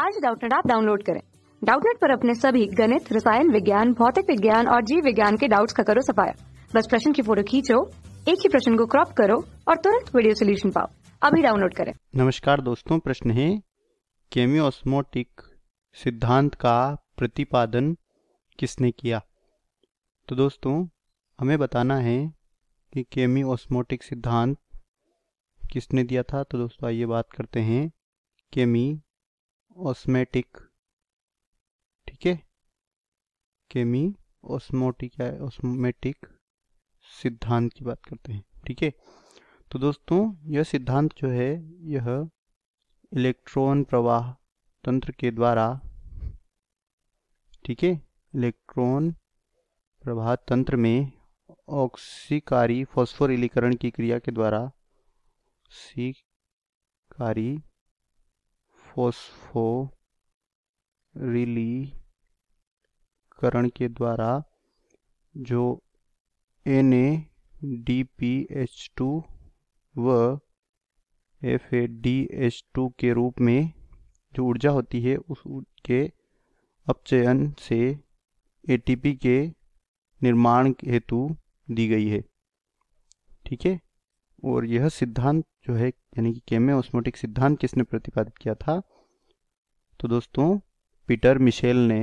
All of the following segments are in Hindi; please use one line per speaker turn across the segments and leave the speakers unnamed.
आज डाउटनेट आप डाउनलोड करें डाउटनेट पर अपने सभी गणित रसायन विज्ञान भौतिक विज्ञान और जीव विज्ञान के डाउट्स का करो सफाया बस प्रश्न की फोटो खींचो एक ही प्रश्न को क्रॉप करो और तुरंत वीडियो सोल्यूशन पाओ अभी डाउनलोड करें
नमस्कार दोस्तों प्रश्न है केमियोस्मोटिक सिद्धांत का प्रतिपादन किसने किया तो दोस्तों हमें बताना है कि केमियोस्मोटिक सिद्धांत किसने दिया था तो दोस्तों आइए बात करते हैं केमी ऑस्मेटिक ठीक है केमी ऑस्मोटिक ऑस्मेटिक सिद्धांत की बात करते हैं ठीक है तो दोस्तों यह सिद्धांत जो है यह इलेक्ट्रॉन प्रवाह तंत्र के द्वारा ठीक है इलेक्ट्रॉन प्रवाह तंत्र में ऑक्सीकारी फॉस्फोरिलीकरण की क्रिया के द्वारा सीकारी फॉस्फोरिलीकरण के द्वारा जो N A D P H two व F A D H two के रूप में जो ऊर्जा होती है उस के अपचयन से एटीपी के निर्माण हेतु दी गई है ठीक है और यह सिद्धांत जो है यानी कि केमे ऑस्मोटिक सिद्धांत किसने प्रतिपादित किया था तो दोस्तों पीटर मिशेल ने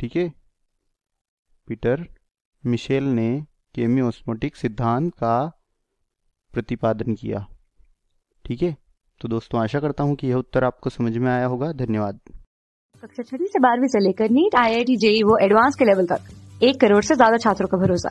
ठीक है पीटर मिशेल ने केमी ऑस्मोटिक सिद्धांत का प्रतिपादन किया ठीक है तो दोस्तों आशा करता हूँ कि यह उत्तर आपको समझ में आया होगा धन्यवाद
कक्षा छठी से बारहवीं से लेकर NEET I I T JEE वो एडवांस के लेवल तक एक करोड़ से ज्यादा छात्रों का भरोसा